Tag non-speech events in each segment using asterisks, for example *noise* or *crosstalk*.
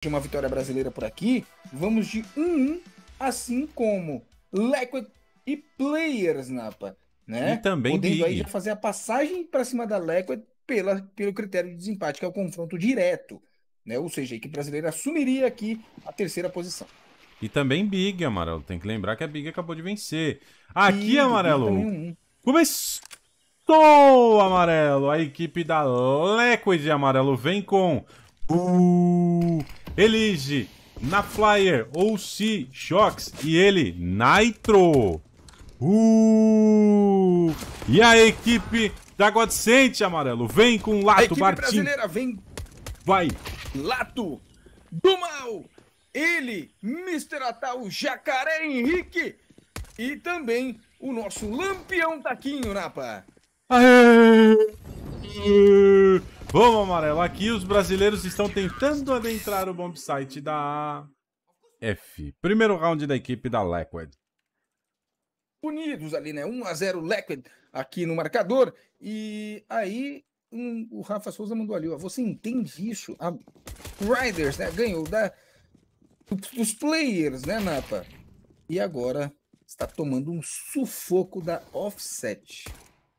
de uma vitória brasileira por aqui, vamos de 1-1, assim como Lequid e Players, Napa. Né? E também Podendo Big. aí já fazer a passagem para cima da Lequid pela, pelo critério de desempate, que é o confronto direto. Né? Ou seja, a equipe brasileira assumiria aqui a terceira posição. E também Big, Amarelo. Tem que lembrar que a Big acabou de vencer. Aqui, Big, Amarelo. É um. Começou, Amarelo. A equipe da Lequid, Amarelo, vem com... Uh! Elige na Flyer ou Sea Shocks e ele Nitro. Uh! E a equipe da Godsent, amarelo, vem com Lato, a equipe brasileira vem... Vai. Lato do mal, ele, Mr. Atal, Jacaré Henrique e também o nosso Lampião Taquinho, Napa. Aê! Aê! Bom amarelo. Aqui os brasileiros estão tentando adentrar o bombsite site da F. Primeiro round da equipe da Liquid. Unidos ali, né? 1 a 0 Liquid aqui no marcador. E aí um, o Rafa Souza mandou ali, ó. Você entende isso? A Riders, né? Ganhou da, dos players, né, Napa? E agora está tomando um sufoco da Offset.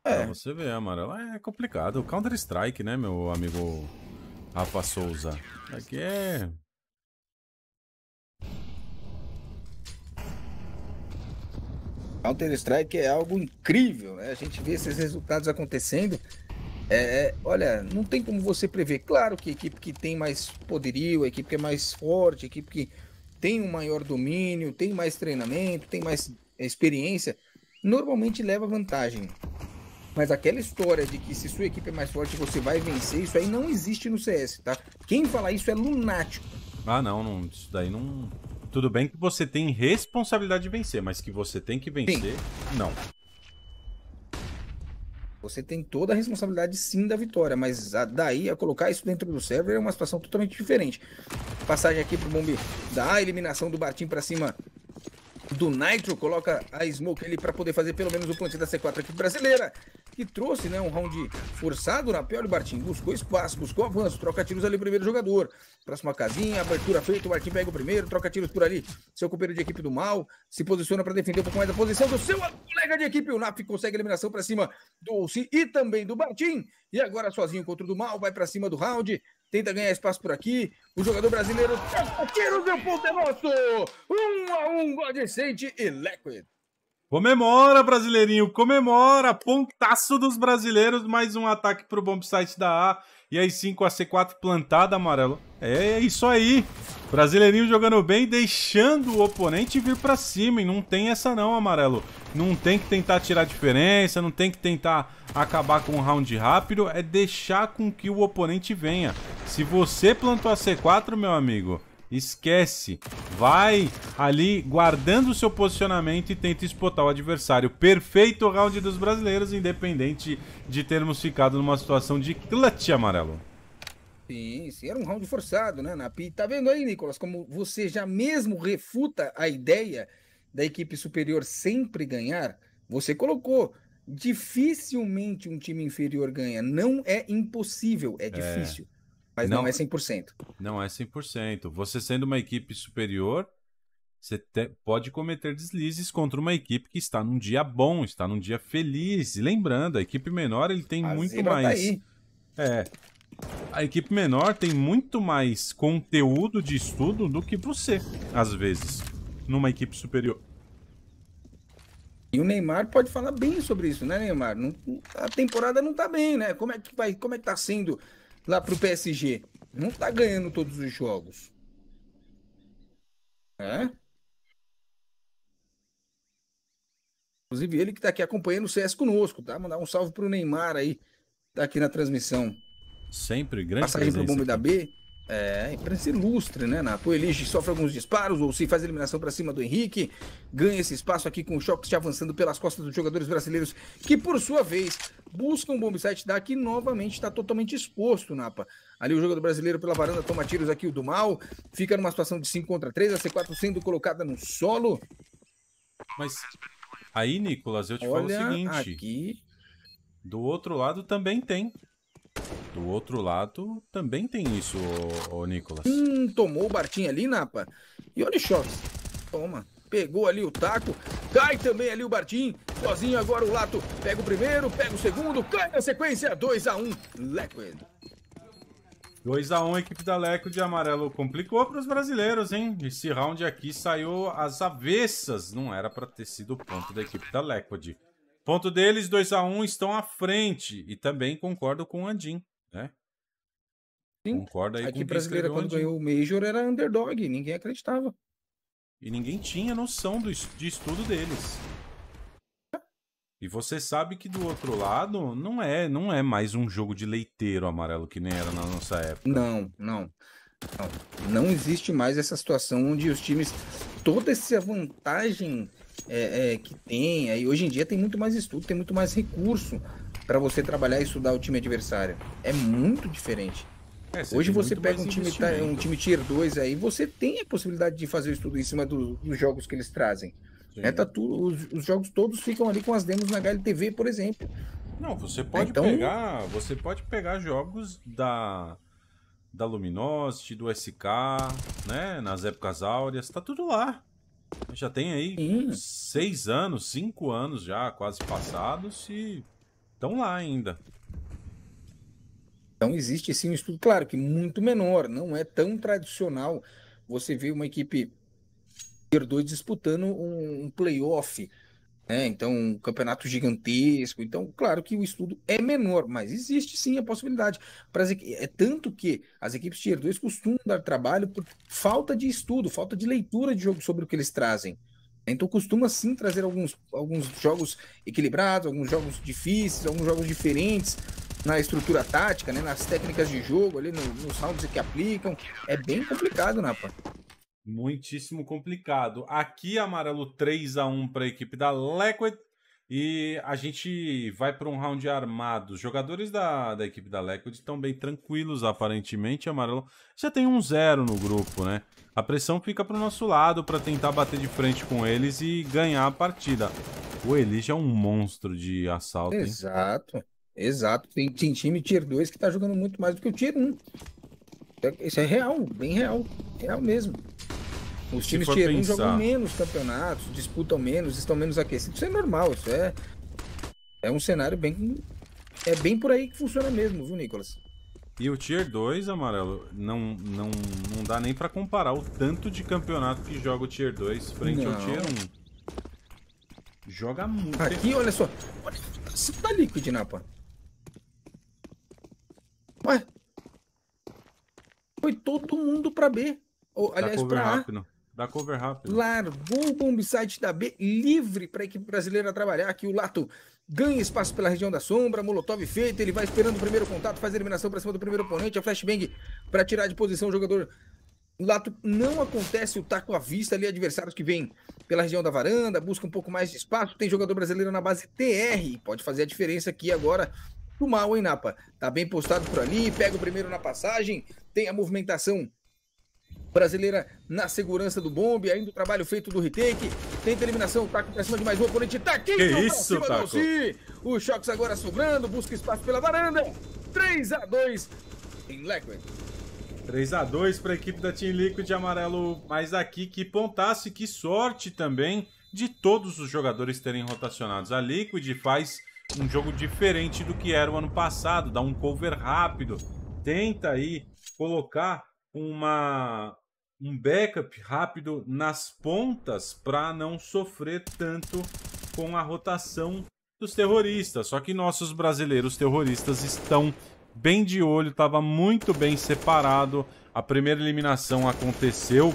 É. Pra você ver, amarela é complicado. Counter-Strike, né, meu amigo Rafa Souza? Aqui é. Counter-Strike é algo incrível, né? A gente vê esses resultados acontecendo. É, é, olha, não tem como você prever. Claro que a equipe que tem mais poderio, a equipe que é mais forte, a equipe que tem um maior domínio, tem mais treinamento, tem mais experiência, normalmente leva vantagem. Mas aquela história de que se sua equipe é mais forte, você vai vencer, isso aí não existe no CS, tá? Quem falar isso é lunático. Ah, não, não isso daí não... Tudo bem que você tem responsabilidade de vencer, mas que você tem que vencer, sim. não. Você tem toda a responsabilidade sim da vitória, mas a, daí a colocar isso dentro do server é uma situação totalmente diferente. Passagem aqui pro Bombi da eliminação do Bartim para cima do Nitro, coloca a Smoke ali para poder fazer pelo menos o plantio da C4 aqui brasileira, que trouxe né, um round forçado na do Bartim, buscou espaço, buscou avanço, troca tiros ali primeiro jogador, próxima casinha, abertura feita, o Bartim pega o primeiro, troca tiros por ali, seu companheiro de equipe do mal, se posiciona para defender um pouco mais a posição do seu colega de equipe, o NAP consegue eliminação para cima do Olsi e também do Bartim, e agora sozinho contra o do mal, vai para cima do round, tenta ganhar espaço por aqui. O jogador brasileiro tira o o ponto é nosso! Um a um, Godicente e Liquid. Comemora, brasileirinho, comemora! Pontaço dos brasileiros, mais um ataque para o site da A. E aí sim com a C4 plantada, amarelo. É, é isso aí. Brasileirinho jogando bem, deixando o oponente vir para cima. E não tem essa não, amarelo. Não tem que tentar tirar diferença, não tem que tentar acabar com um round rápido. É deixar com que o oponente venha. Se você plantou a C4, meu amigo, Esquece. Vai ali guardando o seu posicionamento e tenta espotar o adversário. Perfeito round dos brasileiros, independente de termos ficado numa situação de clutch amarelo. Sim, sim, era um round forçado, né, Napi? Tá vendo aí, Nicolas, como você já mesmo refuta a ideia da equipe superior sempre ganhar? Você colocou, dificilmente um time inferior ganha. Não é impossível, é, é. difícil. É. Mas não, não é 100%. É. Não é 100%. Você sendo uma equipe superior, você te, pode cometer deslizes contra uma equipe que está num dia bom, está num dia feliz. E lembrando, a equipe menor ele tem muito tá mais. Tá aí. É. A equipe menor tem muito mais conteúdo de estudo do que você, às vezes, numa equipe superior. E o Neymar pode falar bem sobre isso, né, Neymar? Não, a temporada não tá bem, né? Como é que vai, como é que tá sendo lá pro PSG. Não tá ganhando todos os jogos. É? Inclusive ele que tá aqui acompanhando o CS conosco, tá? Mandar um salve pro Neymar aí, tá aqui na transmissão. Sempre grande Passagem pro Bombe da B. É, imprensa ilustre, né, Nato? O Elige sofre alguns disparos, ou se faz eliminação para cima do Henrique, ganha esse espaço aqui com o Choque avançando pelas costas dos jogadores brasileiros, que por sua vez buscam um bomb site da que novamente está totalmente exposto, Napa. Ali o jogador brasileiro pela varanda toma tiros aqui, o do mal, fica numa situação de 5 contra 3, a C4 sendo colocada no solo. Mas aí, Nicolas, eu te Olha falo o seguinte: aqui... do outro lado também tem. Do outro lado, também tem isso, ô, ô Nicolas. Hum, tomou o Bartinho ali, Napa. E olha o Chops. Toma. Pegou ali o taco. Cai também ali o Bartim. Sozinho agora o Lato. Pega o primeiro, pega o segundo. Cai na sequência. 2x1. Um. Lequid. 2x1, equipe da Leco de amarelo. Complicou para os brasileiros, hein? Esse round aqui saiu às avessas. Não era para ter sido o ponto da equipe da Leco de Ponto deles, 2 a 1 um, estão à frente. E também concordo com o Andim, né? Sim. Concordo aí Aqui com brasileira, quando Andin. ganhou o Major, era underdog, ninguém acreditava. E ninguém tinha noção do, de estudo deles. E você sabe que do outro lado não é, não é mais um jogo de leiteiro amarelo que nem era na nossa época. Não, não. Não, não existe mais essa situação onde os times toda essa vantagem é, é, que tem. Aí hoje em dia tem muito mais estudo, tem muito mais recurso para você trabalhar e estudar o time adversário. É muito diferente. É, você Hoje você pega um time, um time Tier 2 aí, você tem a possibilidade de fazer o estudo em cima do, dos jogos que eles trazem. É, tá os, os, jogos todos ficam ali com as demos na HLTV, por exemplo. Não, você né, pode então... pegar. Você pode pegar jogos da, da Luminosity, do SK, né? Nas épocas áureas, tá tudo lá. Já tem aí Sim. seis anos, cinco anos já, quase passados, e estão lá ainda. Então existe sim um estudo, claro que muito menor, não é tão tradicional você ver uma equipe ter dois disputando um, um playoff né? Então, um campeonato gigantesco. Então, claro que o estudo é menor, mas existe sim a possibilidade. Para é tanto que as equipes Tier 2 costumam dar trabalho por falta de estudo, falta de leitura de jogo sobre o que eles trazem. Então costuma sim trazer alguns, alguns jogos equilibrados, alguns jogos difíceis, alguns jogos diferentes na estrutura tática, né? nas técnicas de jogo, ali no, nos rounds que aplicam. É bem complicado, Napa. Né, muitíssimo complicado. Aqui, amarelo 3 a 1 para a equipe da Liquid. E a gente vai para um round armado. Os jogadores da, da equipe da Liquid estão bem tranquilos, aparentemente. Amarelo já tem um zero no grupo, né? A pressão fica para o nosso lado para tentar bater de frente com eles e ganhar a partida. O já é um monstro de assalto, hein? Exato, exato. Tem, tem time Tier 2 que está jogando muito mais do que o Tier 1. É, isso é real, bem real. Real mesmo. Os times Tier 1 jogam menos campeonatos, disputam menos, estão menos aquecidos. Isso é normal, isso é, é um cenário bem. É bem por aí que funciona mesmo, viu, Nicolas? E o Tier 2, Amarelo, não, não, não dá nem para comparar o tanto de campeonato que joga o Tier 2 frente não. ao Tier 1. Joga muito. Aqui, olha só. Olha tá da Liquid, Napa. Ué. Foi todo mundo para B. Ou, tá aliás, pra A. Rápido. Da cover rápido. Largou o Bombicide da B livre para a equipe brasileira trabalhar. Aqui o Lato ganha espaço pela região da sombra. Molotov feito. Ele vai esperando o primeiro contato. Faz a eliminação para cima do primeiro oponente. A flashbang para tirar de posição o jogador. Lato não acontece o taco à vista ali. Adversários que vêm pela região da varanda. Busca um pouco mais de espaço. Tem jogador brasileiro na base TR. Pode fazer a diferença aqui agora do mal, hein, Napa? Tá bem postado por ali. Pega o primeiro na passagem. Tem a movimentação brasileira na segurança do bombe, ainda o trabalho feito do retake, tenta eliminação, Taco pra cima de mais um oponente, tá aqui, que isso, pra si. o Shox agora sobrando, busca espaço pela varanda, 3x2 em liquid 3x2 para a equipe da Team Liquid amarelo, mas aqui que pontasse, que sorte também de todos os jogadores terem rotacionados. A Liquid faz um jogo diferente do que era o ano passado, dá um cover rápido, tenta aí colocar uma, um backup rápido nas pontas para não sofrer tanto com a rotação dos terroristas. Só que nossos brasileiros terroristas estão bem de olho, estava muito bem separado. A primeira eliminação aconteceu,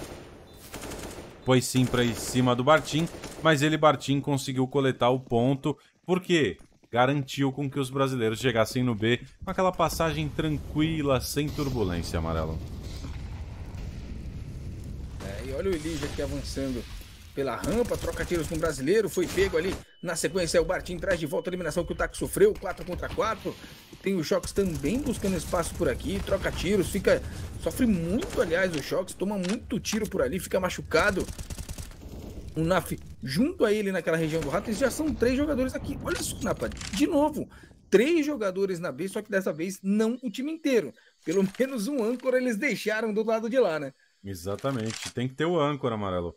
pois sim, para em cima do Bartim, mas ele, Bartim, conseguiu coletar o ponto, porque garantiu com que os brasileiros chegassem no B com aquela passagem tranquila, sem turbulência, amarelo. Olha o Elija aqui avançando pela rampa, troca tiros com o brasileiro, foi pego ali. Na sequência, o Bartim traz de volta a eliminação que o Taco sofreu, 4 contra 4. Tem o Shox também buscando espaço por aqui, troca tiros, fica. Sofre muito, aliás, o Shox, toma muito tiro por ali, fica machucado. O Naf junto a ele naquela região do rato, eles já são três jogadores aqui. Olha isso, Napa, de novo, três jogadores na B, só que dessa vez não o time inteiro. Pelo *laughs* menos um âncora eles deixaram do lado de lá, né? Exatamente. Tem que ter o âncora, Amarelo.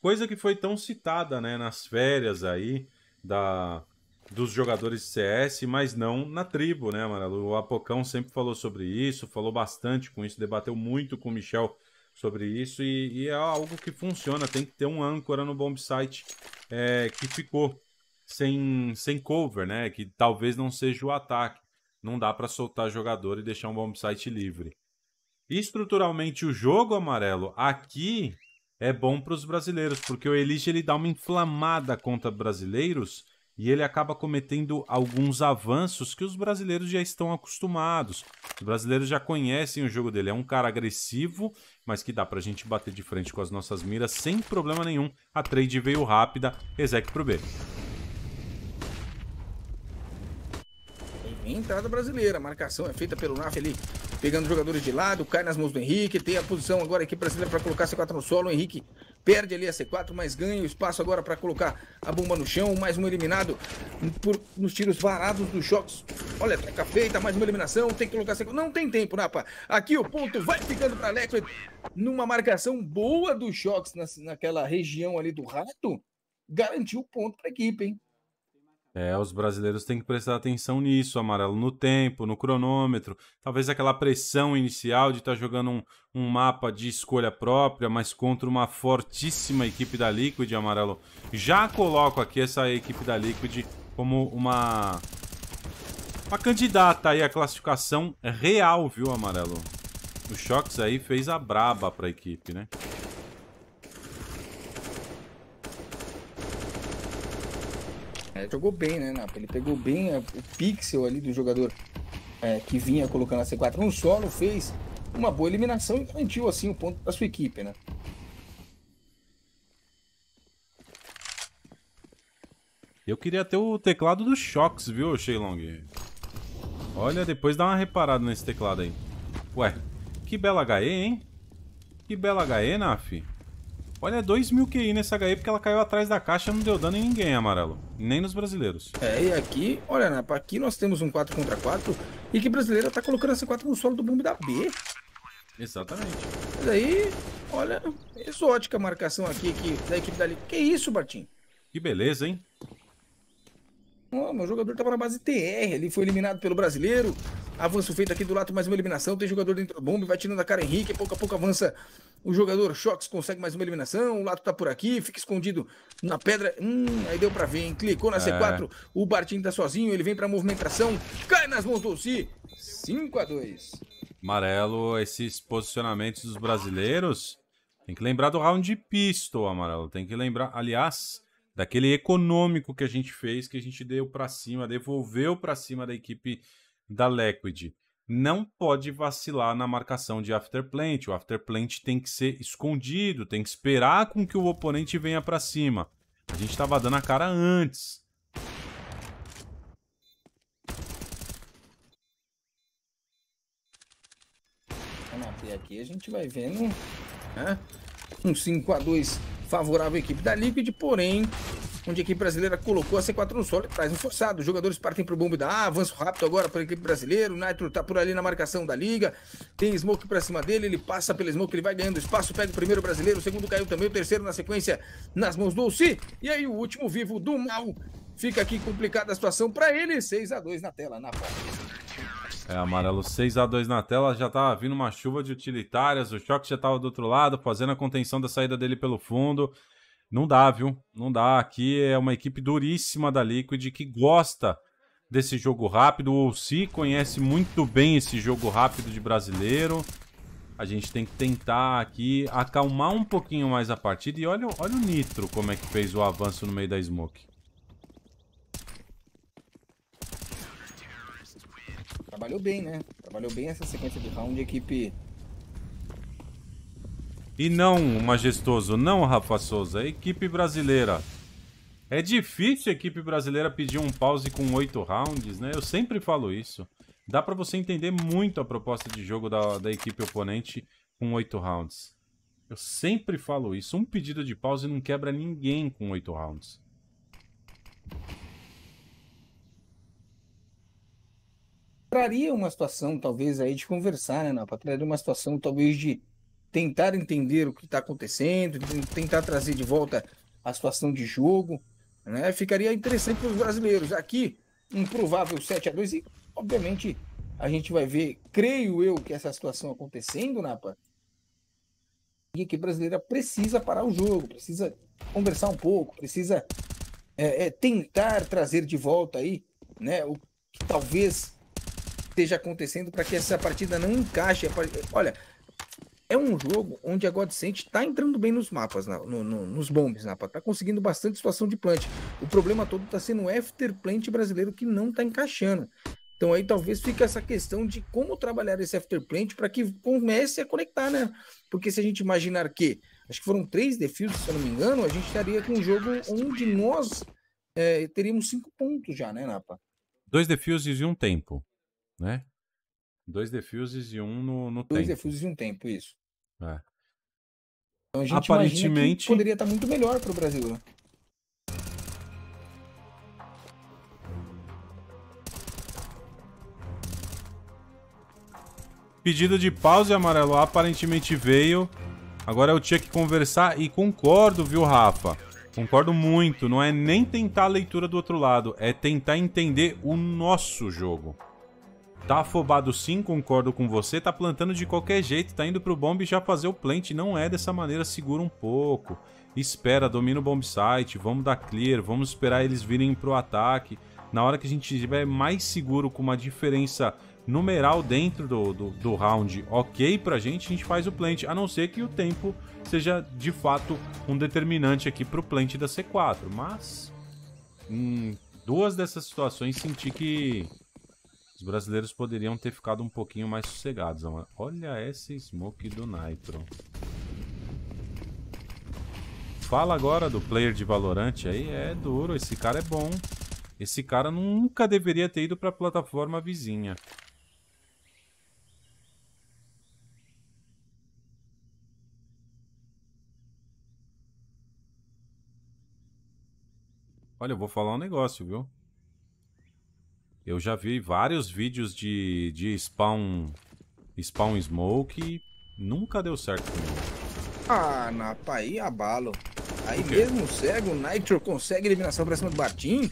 Coisa que foi tão citada, né, nas férias aí da dos jogadores de CS, mas não na tribo, né, Amarelo? O Apocão sempre falou sobre isso, falou bastante com isso, debateu muito com o Michel sobre isso e, e é algo que funciona. Tem que ter um âncora no bomb site é, que ficou sem, sem cover, né? Que talvez não seja o ataque. Não dá para soltar jogador e deixar um bomb site livre estruturalmente o jogo amarelo aqui é bom para os brasileiros, porque o Elige ele dá uma inflamada contra brasileiros e ele acaba cometendo alguns avanços que os brasileiros já estão acostumados. Os brasileiros já conhecem o jogo dele. É um cara agressivo, mas que dá pra gente bater de frente com as nossas miras sem problema nenhum. A trade veio rápida, exec pro B. Entrada brasileira, marcação é feita pelo Naf ali. Pegando jogadores de lado, cai nas mãos do Henrique. Tem a posição agora aqui brasileira para colocar C4 no solo. O Henrique perde ali a C4, mas ganha o espaço agora para colocar a bomba no chão. Mais um eliminado por, nos tiros varados dos choques. Olha, troca feita, mais uma eliminação. Tem que colocar C4. Não tem tempo, Napa. Né, aqui o ponto vai ficando para Leclerc. Numa marcação boa dos choques na, naquela região ali do rato. Garantiu o ponto para a equipe, hein? É, os brasileiros têm que prestar atenção nisso, amarelo no tempo, no cronômetro, talvez aquela pressão inicial de estar tá jogando um, um mapa de escolha própria, mas contra uma fortíssima equipe da Liquid, amarelo. Já coloco aqui essa equipe da Liquid como uma, uma candidata aí à classificação real, viu, amarelo? O Shox aí fez a braba para a equipe, né? É, jogou bem, né, Napa? Ele pegou bem o pixel ali do jogador é, que vinha colocando a C4 no solo, fez uma boa eliminação e garantiu assim o ponto da sua equipe, né? Eu queria ter o teclado do Shox, viu, Sheilong Olha, depois dá uma reparada nesse teclado aí. Ué, que bela HE, hein? Que bela HE, Naf. Olha, 2 mil QI nessa HE porque ela caiu atrás da caixa e não deu dano em ninguém, amarelo. Nem nos brasileiros. É, e aqui, olha, Napa, aqui nós temos um 4 contra 4 e que brasileira tá colocando essa 4 no solo do bombe da B. Exatamente. Mas aí, olha, exótica a marcação aqui, aqui da equipe dali. Que isso, Bartim? Que beleza, hein? Oh, meu jogador estava na base TR, ele foi eliminado pelo brasileiro. Avanço feito aqui do lado, mais uma eliminação. Tem jogador dentro da bomba vai tirando a cara Henrique. Pouco a pouco avança o jogador. Choques consegue mais uma eliminação. O Lato tá por aqui, fica escondido na pedra. Hum, aí deu pra ver, hein? Clicou na é. C4. O Bartinho tá sozinho, ele vem pra movimentação. Cai nas mãos do si 5 a 2 Amarelo, esses posicionamentos dos brasileiros. Tem que lembrar do round de pistol, amarelo. Tem que lembrar. Aliás, daquele econômico que a gente fez, que a gente deu para cima, devolveu para cima da equipe da Liquid. Não pode vacilar na marcação de afterplant. O afterplant tem que ser escondido, tem que esperar com que o oponente venha para cima. A gente estava dando a cara antes. E aqui a gente vai vendo né, um 5x2 favorável à equipe da Liquid, porém, onde a equipe brasileira colocou a C4 no solo e traz um forçado. Os jogadores partem para o bombe da A, avanço rápido agora para a equipe brasileira. O Nitro está por ali na marcação da liga. Tem Smoke para cima dele, ele passa pela Smoke, ele vai ganhando espaço, pega o primeiro brasileiro, o segundo caiu também, o terceiro na sequência nas mãos do Ulci. E aí o último vivo do mal. Fica aqui complicada a situação para ele. 6 a 2 na tela, na porta. É, amarelo 6x2 na tela, já tava tá vindo uma chuva de utilitárias, o choque já tava do outro lado, fazendo a contenção da saída dele pelo fundo. Não dá, viu? Não dá. Aqui é uma equipe duríssima da Liquid que gosta desse jogo rápido. O se conhece muito bem esse jogo rápido de brasileiro. A gente tem que tentar aqui acalmar um pouquinho mais a partida. E olha, olha o Nitro como é que fez o avanço no meio da Smoke. trabalhou bem, né? Trabalhou bem essa sequência de round, equipe... E não, majestoso, não, Rafa Souza, equipe brasileira. É difícil a equipe brasileira pedir um pause com oito rounds, né? Eu sempre falo isso. Dá para você entender muito a proposta de jogo da, da equipe oponente com oito rounds. Eu sempre falo isso. Um pedido de pause não quebra ninguém com oito rounds. traria uma situação, talvez, aí de conversar, né, Napa? Traria uma situação, talvez, de tentar entender o que está acontecendo, tentar trazer de volta a situação de jogo, né? Ficaria interessante para os brasileiros. Aqui, um provável 7 a 2 e, obviamente, a gente vai ver, creio eu, que essa situação acontecendo, Napa, e que a brasileira precisa parar o jogo, precisa conversar um pouco, precisa é, é, tentar trazer de volta aí, né, o que talvez esteja acontecendo para que essa partida não encaixe. Olha, é um jogo onde a God está entrando bem nos mapas, na, no, no, nos bombes, Napa. Está conseguindo bastante situação de plant. O problema todo está sendo o after plant brasileiro que não está encaixando. Então aí talvez fique essa questão de como trabalhar esse after plant para que comece a conectar, né? Porque se a gente imaginar que, acho que foram três defios, se eu não me engano, a gente estaria com um jogo onde nós é, teríamos cinco pontos já, né, Napa? Dois defios e um tempo né? Dois defuses e um no, no Dois tempo. Dois defuses e um tempo, isso. É. Então a gente Aparentemente... poderia estar tá muito melhor para o Brasil, né? Pedido de pausa amarelo aparentemente veio. Agora eu tinha que conversar e concordo, viu, Rafa? Concordo muito. Não é nem tentar a leitura do outro lado, é tentar entender o nosso jogo. Tá afobado sim, concordo com você. Tá plantando de qualquer jeito, tá indo pro bomb já fazer o plant. Não é dessa maneira, segura um pouco. Espera, domina o bomb site, vamos dar clear, vamos esperar eles virem pro ataque. Na hora que a gente estiver mais seguro, com uma diferença numeral dentro do, do, do round ok pra gente, a gente faz o plant. A não ser que o tempo seja, de fato, um determinante aqui pro plant da C4. Mas, em duas dessas situações, senti que os brasileiros poderiam ter ficado um pouquinho mais sossegados. Olha esse smoke do Nitro. Fala agora do player de Valorante aí. É duro, esse cara é bom. Esse cara nunca deveria ter ido para a plataforma vizinha. Olha, eu vou falar um negócio, viu? Eu já vi vários vídeos de, de spawn, spawn smoke e nunca deu certo comigo. Ah, Napa, tá aí abalo. Aí mesmo cego, o Nitro consegue eliminação pra cima do Bartim.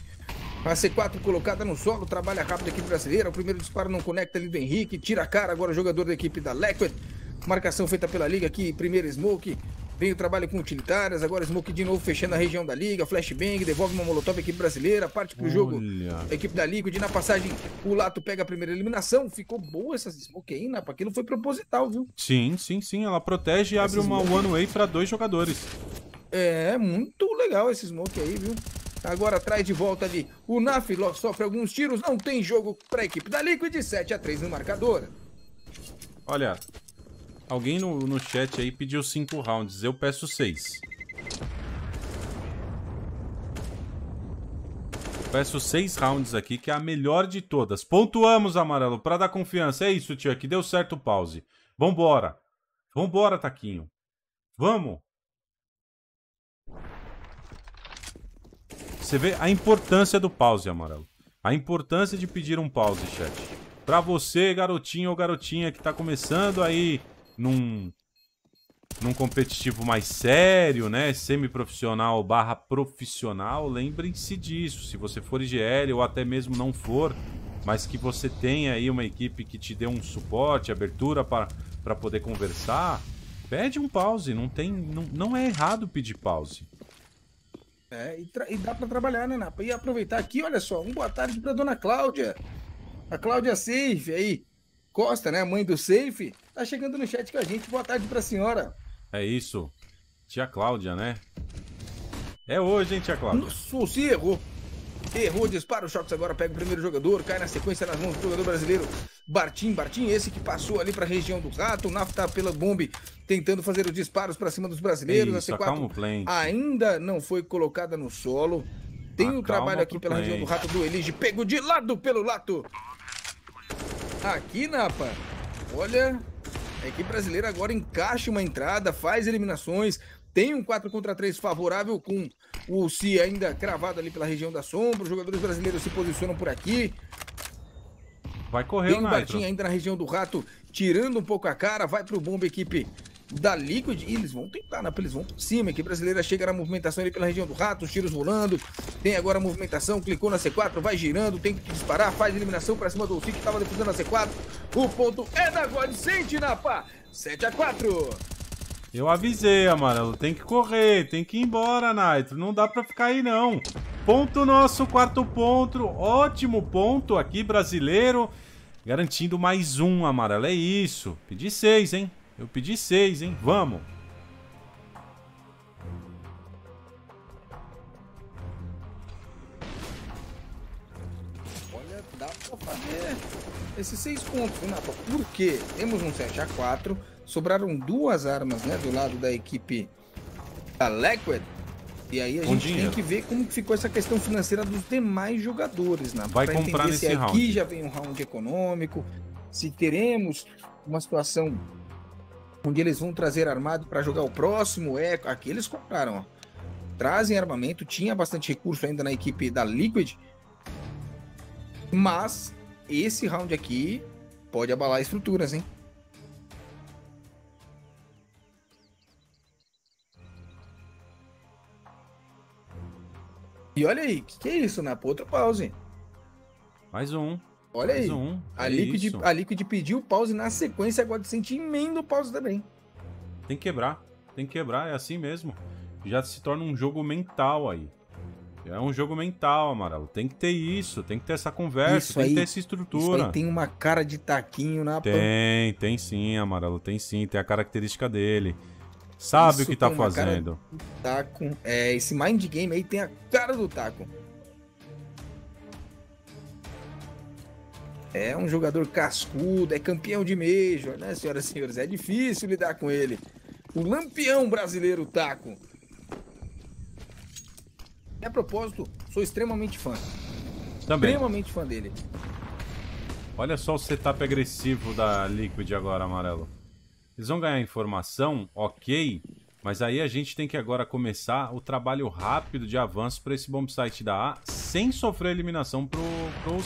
A C4 colocada no solo, trabalha rápido aqui brasileira. O primeiro disparo não conecta ali do Henrique. Tira a cara agora o jogador da equipe da Leclerc, Marcação feita pela liga aqui, primeiro smoke. Vem o trabalho com utilitárias, agora Smoke de novo fechando a região da liga, flashbang, devolve uma molotov equipe brasileira, parte pro Olha. jogo a equipe da Liquid, na passagem o Lato pega a primeira eliminação, ficou boa essa Smoke aí, Napa, aquilo foi proposital, viu? Sim, sim, sim, ela protege e abre uma one way para dois jogadores. É, muito legal esse Smoke aí, viu? Agora traz de volta ali, o Naf sofre alguns tiros, não tem jogo pra equipe da Liquid, 7 a 3 no marcador. Olha, Alguém no, no chat aí pediu 5 rounds, eu peço 6. Peço 6 rounds aqui, que é a melhor de todas. Pontuamos, Amarelo, pra dar confiança. É isso, tio, aqui deu certo o pause. Vambora. Vambora, Taquinho. Vamos. Você vê a importância do pause, Amarelo. A importância de pedir um pause, chat. Pra você, garotinho ou garotinha que tá começando aí num, num competitivo mais sério, né? Semiprofissional barra profissional, lembrem-se disso. Se você for IGL ou até mesmo não for, mas que você tenha aí uma equipe que te dê um suporte, abertura para poder conversar, pede um pause. Não, tem, não, não é errado pedir pause. É, e, e dá para trabalhar, né, Napa? E aproveitar aqui, olha só, um boa tarde para dona Cláudia. A Cláudia Safe aí, Costa, né? Mãe do Safe tá chegando no chat com a gente. Boa tarde pra senhora. É isso. Tia Cláudia, né? É hoje, hein, tia Cláudia? Nossa, você errou. Errou, dispara o Shops agora, pega o primeiro jogador, cai na sequência nas mãos do jogador brasileiro. Bartim, Bartim, esse que passou ali para a região do rato, Nafta pela bombe, tentando fazer os disparos para cima dos brasileiros. Isso, a C4 ainda não foi colocada no solo. Tem o um trabalho aqui pela região do rato do Elige, pego de lado pelo lato. Aqui, Napa, né, olha, a é equipe brasileira agora encaixa uma entrada, faz eliminações, tem um 4 contra 3 favorável com o Si ainda cravado ali pela região da sombra. Os jogadores brasileiros se posicionam por aqui. Vai correr, Tem o Batinha ainda na região do rato, tirando um pouco a cara, vai pro bomba equipe da Liquid. E eles vão tentar, né? Eles vão por cima. aqui brasileira chega na movimentação ali pela região do rato, os tiros rolando. Tem agora a movimentação, clicou na C4, vai girando, tem que disparar, faz eliminação pra cima do Ulti que tava defendendo a C4. O ponto é da God Napa! 7x4. Eu avisei, Amarelo. Tem que correr, tem que ir embora, Nitro. Não dá pra ficar aí, não. Ponto nosso, quarto ponto. Ótimo ponto aqui, brasileiro. Garantindo mais um, Amarelo. É isso. Pedi seis, hein? Eu pedi seis, hein? Vamos! Olha, dá pra fazer esses seis pontos, Renato. Porque temos um 7x4, sobraram duas armas, né? Do lado da equipe da Liquid. E aí a Bom gente dinheiro. tem que ver como ficou essa questão financeira dos demais jogadores, né? Vai pra comprar nesse se aqui round. já vem um round econômico, se teremos uma situação onde eles vão trazer armado para jogar o próximo. É, aqui eles compraram, ó. Trazem armamento, tinha bastante recurso ainda na equipe da Liquid, mas esse round aqui pode abalar estruturas, hein? E olha aí, que que é isso, Napo? Né? Outro pause. Mais um. Olha Mais aí. Um. A, é Liquid, a Liquid pediu pause na sequência, agora sente emenda o pause também. Tem que quebrar. Tem que quebrar, é assim mesmo. Já se torna um jogo mental aí. É um jogo mental, Amarelo. Tem que ter isso, tem que ter essa conversa, isso tem aí, que ter essa estrutura. Isso aí tem uma cara de taquinho na Tem, tem sim, Amarelo, tem sim, tem a característica dele. Sabe isso o que tá fazendo. Taco. É, esse mind game aí tem a cara do taco. É um jogador cascudo, é campeão de Major, né, senhoras e senhores? É difícil lidar com ele. O lampião brasileiro Taco. E a propósito, sou extremamente fã. Também. Extremamente fã dele. Olha só o setup agressivo da Liquid agora, amarelo. Eles vão ganhar informação, ok, mas aí a gente tem que agora começar o trabalho rápido de avanço para esse bombsite da A sem sofrer eliminação pro, pro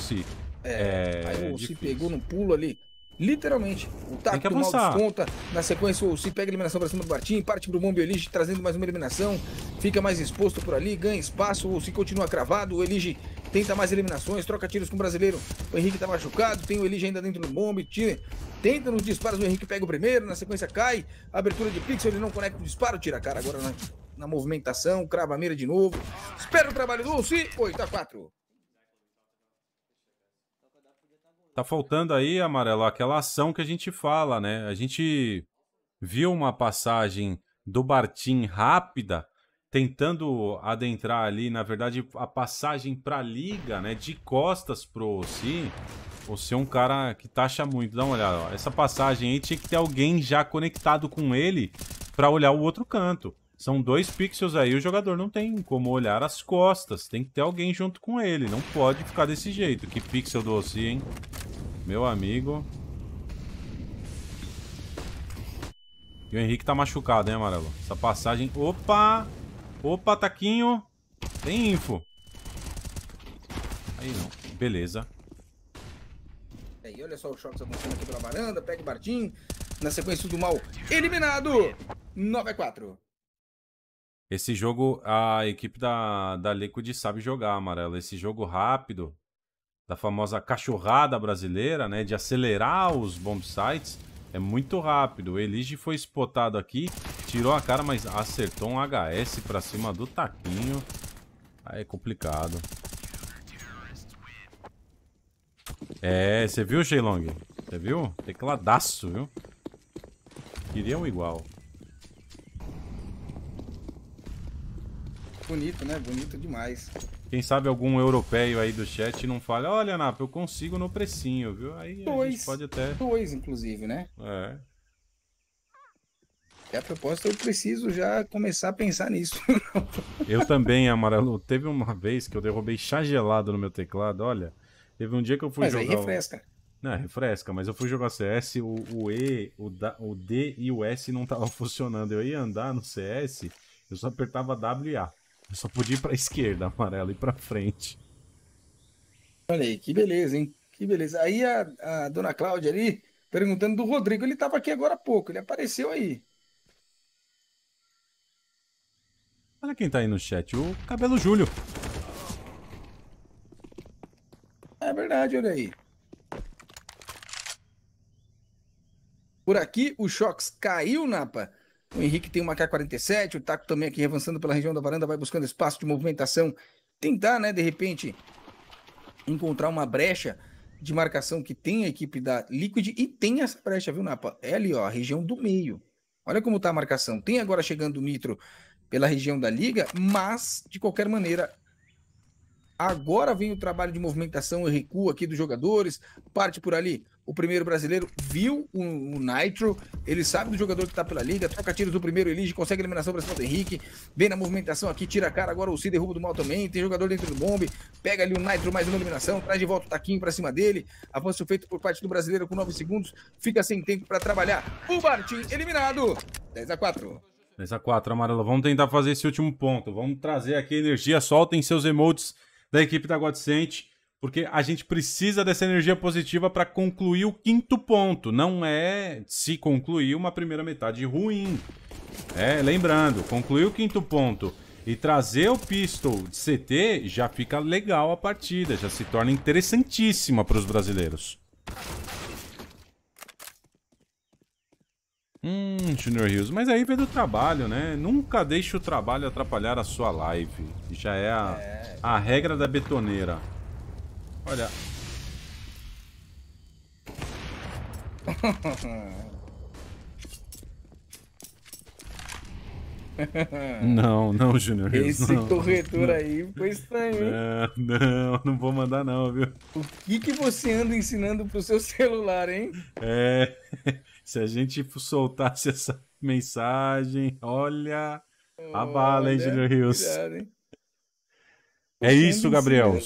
é, é, aí o se pegou no pulo ali. Literalmente, o taco mal desconta. Na sequência, o se pega a eliminação para cima do Bartim, parte pro o Bombe Elige, trazendo mais uma eliminação. Fica mais exposto por ali, ganha espaço. O se continua cravado. O Elige tenta mais eliminações, troca tiros com o brasileiro. O Henrique está machucado, tem o Elige ainda dentro do Bombe. Tira, tenta nos disparos. O Henrique pega o primeiro, na sequência cai. Abertura de pixel, ele não conecta o disparo, tira a cara agora na, na movimentação, crava a mira de novo. Espera o trabalho do Ulci, 8 a 4. Tá faltando aí, Amarelo, aquela ação que a gente fala, né? A gente viu uma passagem do Bartim rápida, tentando adentrar ali, na verdade, a passagem pra liga, né? De costas pro Ossi. Ossi é um cara que taxa muito. Dá uma olhada, ó. Essa passagem aí tinha que ter alguém já conectado com ele para olhar o outro canto. São dois pixels aí, o jogador não tem como olhar as costas. Tem que ter alguém junto com ele. Não pode ficar desse jeito. Que pixel do Ossi, hein? Meu amigo. E o Henrique tá machucado, hein, amarelo? Essa passagem... Opa! Opa, Taquinho! Tem info. Aí não. Beleza. aí olha só o você tá avançando aqui pela varanda. Pega o Bartim. Na sequência do mal. Eliminado! 9 a 4. Esse jogo, a equipe da, da Liquid sabe jogar, amarelo. Esse jogo rápido, da famosa cachorrada brasileira, né? De acelerar os bomb sites. É muito rápido. O Elige foi spotado aqui, tirou a cara, mas acertou um HS pra cima do taquinho. Aí é complicado. É, você viu, Shailong? Você viu? Tecladaço, viu? Queria um igual. Bonito, né? Bonito demais. Quem sabe algum europeu aí do chat não fala, olha, Napa, eu consigo no precinho, viu? Aí dois, a gente pode até. Dois, inclusive, né? É. E a propósito, eu preciso já começar a pensar nisso. *laughs* eu também, Amarelo. Teve uma vez que eu derrubei chá gelado no meu teclado, olha. Teve um dia que eu fui mas jogar. Mas aí refresca. Não, refresca, mas eu fui jogar CS, o, o E, o, da, o D e o S não estavam *laughs* funcionando. Eu ia andar no CS, eu só apertava W e A. Eu só podia ir pra esquerda, amarelo, e pra frente. Olha aí, que beleza, hein? Que beleza. Aí a, a dona Cláudia ali perguntando do Rodrigo. Ele estava aqui agora há pouco, ele apareceu aí. Olha quem tá aí no chat, o Cabelo Júlio. É verdade, olha aí. Por aqui, o Shox caiu, Napa, o Henrique tem uma K47, o Taco também aqui avançando pela região da varanda, vai buscando espaço de movimentação. Tentar, né, de repente, encontrar uma brecha de marcação que tem a equipe da Liquid e tem essa brecha, viu, Napa? É ali, ó, a região do meio. Olha como tá a marcação. Tem agora chegando o Nitro pela região da liga, mas, de qualquer maneira, agora vem o trabalho de movimentação e recuo aqui dos jogadores, parte por ali o primeiro brasileiro, viu o, o Nitro, ele sabe do jogador que tá pela liga, troca tiros do primeiro, Elige consegue eliminação para cima do Henrique, vem na movimentação aqui, tira a cara, agora o Cid derruba do mal também, tem jogador dentro do bombe, pega ali o Nitro, mais uma eliminação, traz de volta o Taquinho para cima dele, avanço feito por parte do brasileiro com 9 segundos, fica sem tempo para trabalhar, o Martin eliminado, 10 a 4 10 a 4 amarelo, vamos tentar fazer esse último ponto, vamos trazer aqui energia, soltem seus emotes da equipe da Godsent, porque a gente precisa dessa energia positiva para concluir o quinto ponto. Não é se concluir uma primeira metade ruim. É, lembrando, concluir o quinto ponto e trazer o pistol de CT já fica legal a partida, já se torna interessantíssima para os brasileiros. Hum, Junior Hills, mas aí vem do trabalho, né? Nunca deixe o trabalho atrapalhar a sua live. Já é a, é. a regra da betoneira. Olha. Não, não, Junior. Esse não, corretor não, aí foi estranho, hein? Não, é, não, não vou mandar não, viu? O que que você anda ensinando pro seu celular, hein? É, *laughs* se a gente soltasse essa mensagem, olha, olha a bala, hein, Junior Hills. Cuidado, hein? É, né? *laughs* é isso, Gabriel.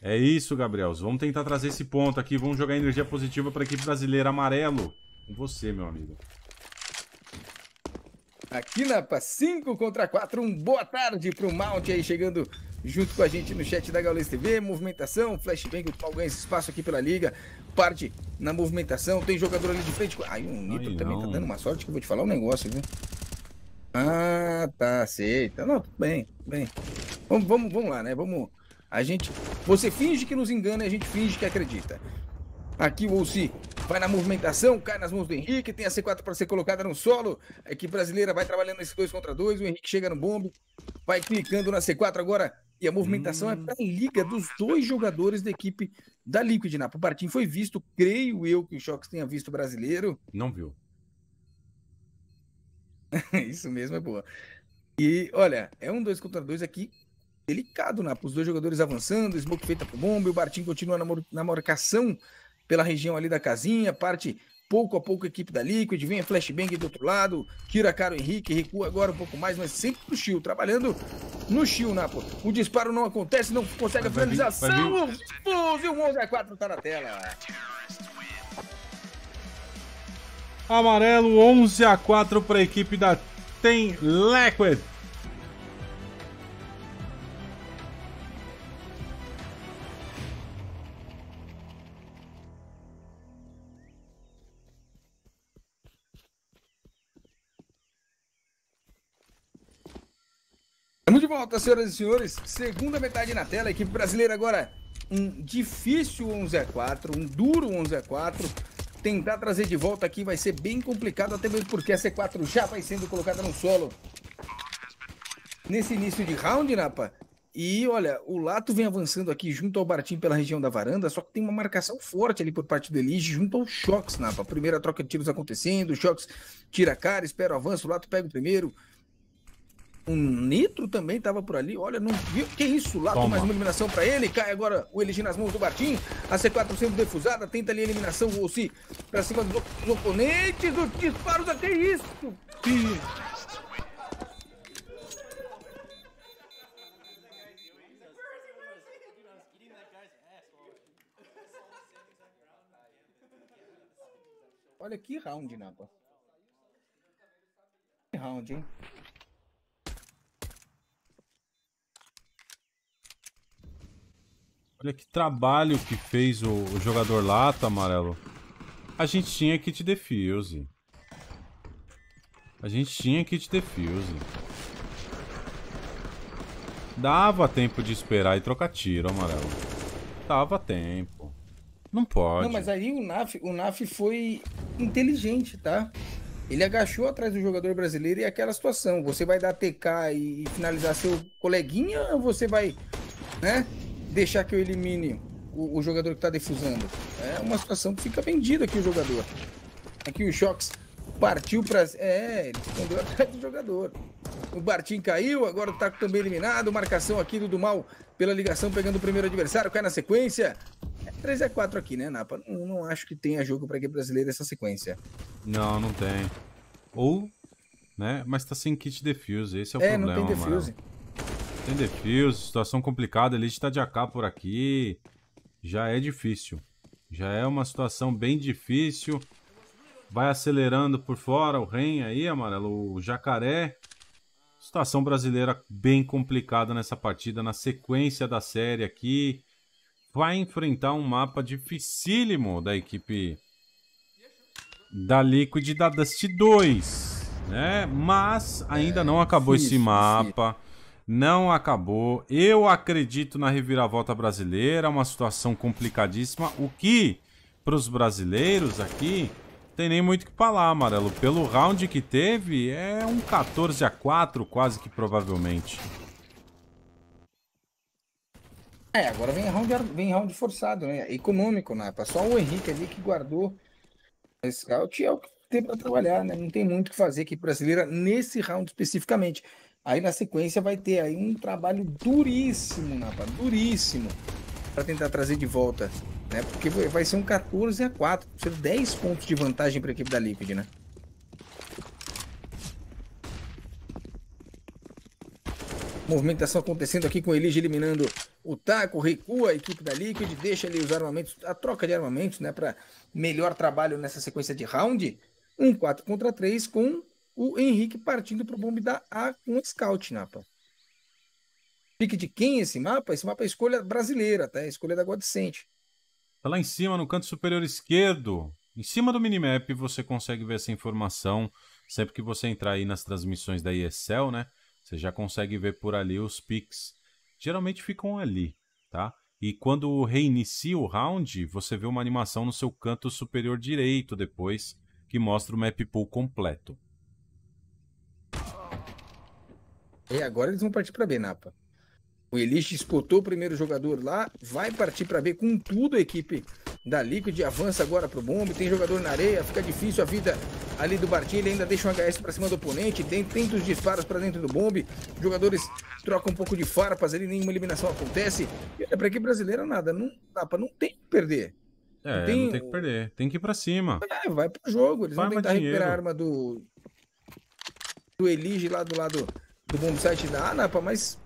É isso, Gabriel. Vamos tentar trazer esse ponto aqui. Vamos jogar energia positiva para a equipe brasileira. Amarelo, com você, meu amigo. Aqui na PA 5 contra 4, um boa tarde para o Mount aí chegando junto com a gente no chat da Gaules TV. Movimentação, flashbang, o Paul ganha espaço aqui pela liga. Parte na movimentação, tem jogador ali de frente. Ai, um Nitro também tá dando uma sorte que eu vou te falar um negócio, viu? Ah, tá, aceita. Então, não, tudo bem, tudo bem. Vamos, vamos, vamos lá, né? Vamos. A gente. Você finge que nos engana e a gente finge que acredita. Aqui o Olsi vai na movimentação, cai nas mãos do Henrique, tem a C4 para ser colocada no solo. A equipe brasileira vai trabalhando nesse 2 contra 2. O Henrique chega no bombe, vai clicando na C4 agora. E a movimentação é hum. é para liga dos dois jogadores da equipe da Liquid. Napo né? Bartim foi visto, creio eu que o Chox tenha visto o brasileiro. Não viu. *laughs* Isso mesmo é boa. E olha, é um 2 contra 2 aqui delicado, né? Os dois jogadores avançando, smoke feita pro bomba, e o Bartinho continua na, marcação pela região ali da casinha, parte pouco a pouco a equipe da Liquid, vem a flashbang do outro lado, tira caro Henrique, recua agora um pouco mais, mas sempre pro Shield, trabalhando no Shield, Napo. O disparo não acontece, não consegue a finalização, o Fuzil 11 x 4 tá na tela. Amarelo 11 a 4 para a equipe da Tem Liquid. Estamos de volta, senhoras e senhores. Segunda metade na tela, equipe brasileira agora. Um difícil 11 a 4, um duro 11 a 4 tentar trazer de volta aqui vai ser bem complicado, até mesmo porque a C4 já vai sendo colocada no solo. Nesse início de round, Napa, e olha, o Lato vem avançando aqui junto ao Bartim pela região da varanda, só que tem uma marcação forte ali por parte do Elige junto ao Shox, Napa. Primeira troca de tiros acontecendo, o Shox tira a cara, espera o avanço, o Lato pega o primeiro, um Nitro também tava por ali. Olha, não viu. Que isso? Lá tem mais uma eliminação para ele. Cai agora o Eligi nas mãos do Bartim. A C4 sendo defusada. Tenta ali a eliminação. O Ossi para cima dos, dos oponentes. Os disparos. Ah, que isso? Que... Olha que round, Napa. Que round, hein? Olha que trabalho que fez o, o jogador lata, amarelo. A gente tinha kit defuse. A gente tinha kit defuse. Dava tempo de esperar e trocar tiro, amarelo. Dava tempo. Não pode. Não, mas aí o NAF, o NAF foi inteligente, tá? Ele agachou atrás do jogador brasileiro e é aquela situação. Você vai dar TK e, e finalizar seu coleguinha ou você vai, né? deixar que eu elimine o, o jogador que está defusando. É uma situação que fica vendido aqui o jogador. Aqui o Shox partiu para... É, ele escondeu atrás do jogador. O Bartim caiu, agora o tá Taco também eliminado. Marcação aqui do Dumal pela ligação, pegando o primeiro adversário. Cai na sequência. É 3x4 aqui, né, Napa? Não, não acho que tenha jogo para equipe brasileira essa sequência. Não, não tem. Ou, né, mas tá sem kit defuse, esse é o é, problema, É, não tem defuse. Mano. Sem defios, situação complicada. Elite tá de AK por aqui. Já é difícil. Já é uma situação bem difícil. Vai acelerando por fora o REN aí, amarelo. O Jacaré. Situação brasileira bem complicada nessa partida, na sequência da série aqui. Vai enfrentar um mapa dificílimo da equipe da Liquid da Dust 2, né? Mas ainda não acabou esse mapa não acabou. Eu acredito na reviravolta brasileira, uma situação complicadíssima. O que, para os brasileiros aqui, tem nem muito o que falar, Amarelo. Pelo round que teve, é um 14 a 4 quase que provavelmente. É, agora vem round, vem round forçado, né? Econômico, né? Só o Henrique ali que guardou esse round é o que tem para trabalhar, né? Não tem muito o que fazer aqui brasileira nesse round especificamente. Aí na sequência vai ter aí um trabalho duríssimo, Napa, duríssimo, para tentar trazer de volta, né? Porque vai ser um 14 a 4, ser 10 pontos de vantagem para a equipe da Liquid, né? Movimentação acontecendo aqui com o Elige eliminando o Taco, recua a equipe da Liquid, deixa ali os armamentos, a troca de armamentos, né, para melhor trabalho nessa sequência de round. Um 4 contra 3 com o Henrique partindo para o bombe da A com o scout, Napa. Pique de quem esse mapa? Esse mapa é escolha brasileira, tá? É escolha da Godsent. Tá lá em cima, no canto superior esquerdo. Em cima do minimap você consegue ver essa informação. Sempre que você entrar aí nas transmissões da ESL, né? Você já consegue ver por ali os pics. Geralmente ficam ali, tá? E quando reinicia o round, você vê uma animação no seu canto superior direito depois, que mostra o map pool completo. E é, agora eles vão partir para B, Napa. O Elis disputou o primeiro jogador lá, vai partir para B com tudo a equipe da Liquid, avança agora pro bombe, tem jogador na areia, fica difícil a vida ali do Bartim, ele ainda deixa um HS para cima do oponente, tem, tenta os disparos para dentro do bombe, jogadores trocam um pouco de farpas ali, nenhuma eliminação acontece. É para equipe brasileira nada, não não tem que perder. É, não tem, não tem que perder, tem que ir para cima. É, vai pro jogo, eles vão tentar recuperar a arma do do Elige lá do lado do mundo site da ANAPA, mas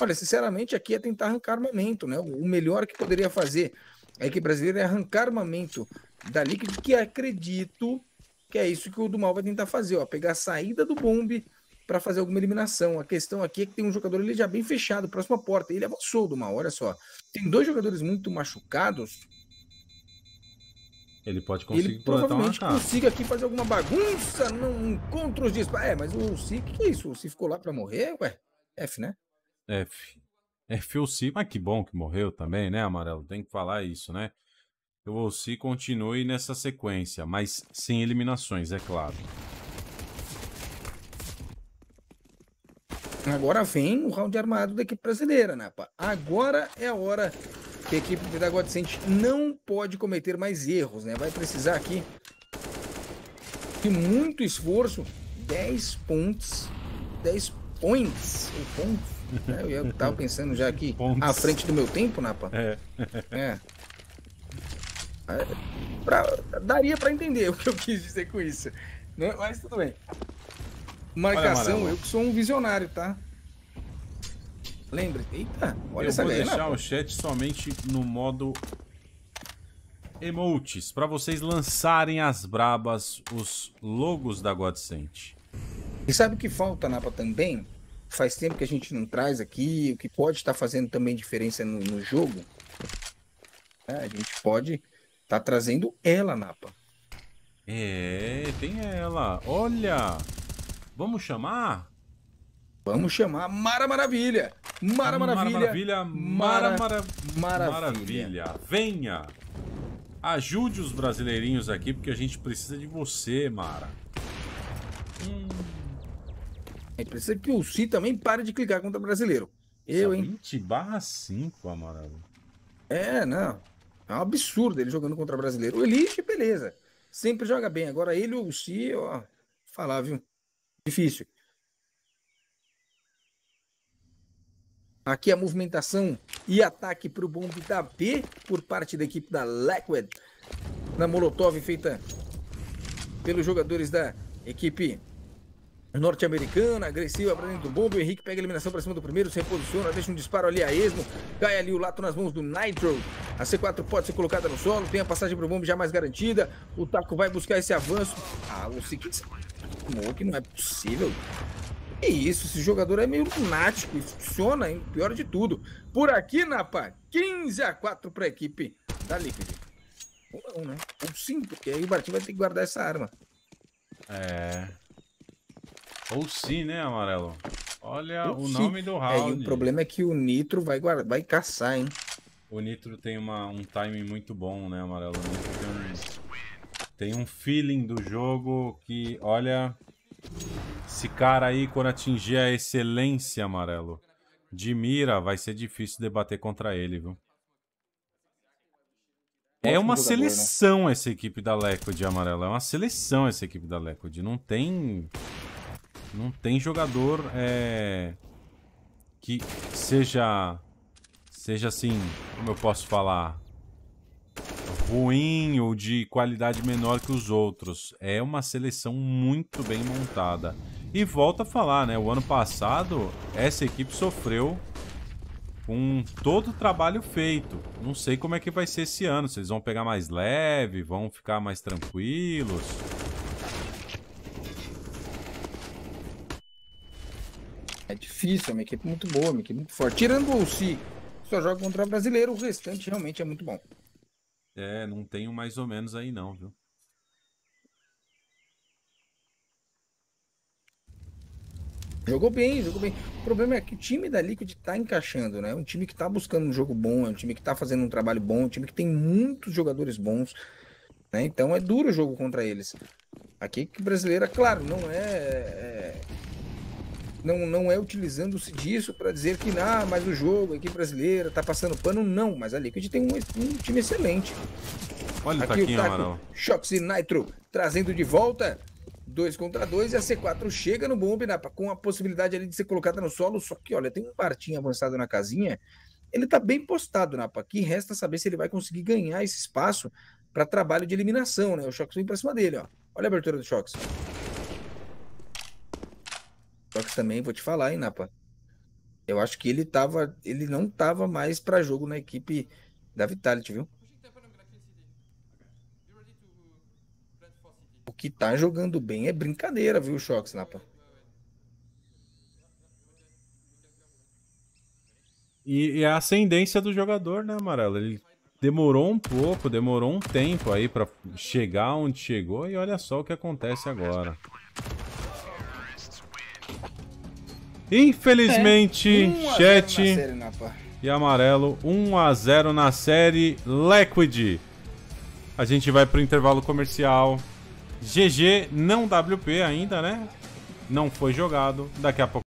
olha, sinceramente, aqui é tentar arrancar armamento, né? O melhor que poderia fazer a equipe brasileira é arrancar armamento da Liquid, que acredito que é isso que o Dumal vai tentar fazer, ó, pegar a saída do bombe para fazer alguma eliminação. A questão aqui é que tem um jogador ele já bem fechado, próxima porta, ele é avançou do mal, olha só. Tem dois jogadores muito machucados, ele pode conseguir ele provavelmente uma consiga aqui fazer alguma bagunça, não encontro os disparos. É, mas o Si, que, que é isso? O Si ficou lá pra morrer? Ué, F, né? F. F ou Si, mas que bom que morreu também, né, Amarelo? Tem que falar isso, né? O Si continue nessa sequência, mas sem eliminações, é claro. Agora vem o round armado da equipe brasileira, né, pá? Agora é a hora que a equipe Pitagua Decente não pode cometer mais erros, né? Vai precisar aqui de muito esforço, 10 pontos, 10 points, ou pontos, né? Eu estava pensando já aqui *laughs* pontos. à frente do meu tempo, Napa. É. é. Pra, daria para entender *laughs* o que eu quis dizer com isso, né? mas tudo bem. Marcação, eu que sou um visionário, tá? Lembre. Eita, olha Eu essa vou galera, deixar pô. o chat somente no modo emotes, para vocês lançarem as brabas, os logos da Godsent. E sabe o que falta, Napa, também? Faz tempo que a gente não traz aqui, o que pode estar tá fazendo também diferença no, no jogo. É, a gente pode estar tá trazendo ela, Napa. É, tem ela. Olha! Vamos chamar? Vamos chamar Mara Maravilha. Mara Maravilha. Mara Maravilha. Mara, Mara, Mara Maravilha. Maravilha. Venha. Ajude os brasileirinhos aqui, porque a gente precisa de você, Mara. Hum. precisa que o Si também pare de clicar contra brasileiro. Eu, hein? 20 barra 5, Amarelo. É, não. É um absurdo ele jogando contra brasileiro. O Elixir, beleza. Sempre joga bem. Agora ele ou o Si, ó, falar, viu? Difícil. Aqui a movimentação e ataque para o bombe da B por parte da equipe da Liquid. Na Molotov feita pelos jogadores da equipe norte-americana, agressiva para dentro do bombe. O Henrique pega a eliminação para cima do primeiro, se reposiciona, deixa um disparo ali a esmo. Cai ali o lato nas mãos do Nitro. A C4 pode ser colocada no solo, tem a passagem para o bombe já mais garantida. O Taco vai buscar esse avanço. Ah, o seguinte, é que não é possível e isso, esse jogador é meio lunático, isso funciona, hein? Pior de tudo. Por aqui, Napa, 15 a 4 para a equipe da Liquid. Ou não, né? Ou sim, porque aí o Bartim vai ter que guardar essa arma. É. Ou sim, né, Amarelo? Olha Ou o sim. nome do round. É, e o problema é que o Nitro vai, guarda... vai caçar, hein? O Nitro tem uma, um timing muito bom, né, Amarelo? O Nitro tem um feeling do jogo que, olha, esse cara aí, quando atingir a excelência, amarelo, de mira, vai ser difícil debater contra ele, viu? É uma né? seleção essa equipe da Lecord, amarelo. É uma seleção essa equipe da Lecord. Não tem... Não tem jogador é, que seja... Seja assim, como eu posso falar ruim ou de qualidade menor que os outros. É uma seleção muito bem montada. E volta a falar, né? O ano passado, essa equipe sofreu com todo o trabalho feito. Não sei como é que vai ser esse ano. Vocês vão pegar mais leve, vão ficar mais tranquilos. É difícil, é uma equipe muito boa, uma equipe muito forte. Tirando o Si, só joga contra o brasileiro, o restante realmente é muito bom. É, não tenho mais ou menos aí não, viu? Jogou bem, jogou bem. O problema é que o time da Liquid tá encaixando, né? um time que tá buscando um jogo bom, é um time que tá fazendo um trabalho bom, é um time que tem muitos jogadores bons, né? Então é duro o jogo contra eles. Aqui que brasileira, é claro, não é, é não, não é utilizando-se disso para dizer que, ah, mas o jogo aqui brasileiro tá passando pano, não. Mas a Liquid tem um, um time excelente. Olha aqui tá o taquinho, Amaral. e Nitro trazendo de volta. 2 contra 2 e a C4 chega no bombe né, com a possibilidade ali de ser colocada no solo. Só que, olha, tem um partinho avançado na casinha. Ele tá bem postado, Napa. Né, aqui resta saber se ele vai conseguir ganhar esse espaço para trabalho de eliminação, né? O Shox vem pra cima dele, ó. Olha a abertura do Shox. Só que também vou te falar, hein, Napa. Eu acho que ele tava. Ele não tava mais para jogo na equipe da Vitality, viu? O que tá jogando bem é brincadeira, viu, Shox, Napa? E, e, a ascendência do jogador, né, Amarelo? Ele demorou um pouco, demorou um tempo aí para chegar onde chegou e olha só o que acontece agora. Infelizmente, é. chat série, né, e amarelo, 1 a 0 na série Liquid. A gente vai pro intervalo comercial. GG, não WP ainda, né? Não foi jogado. Daqui a pouco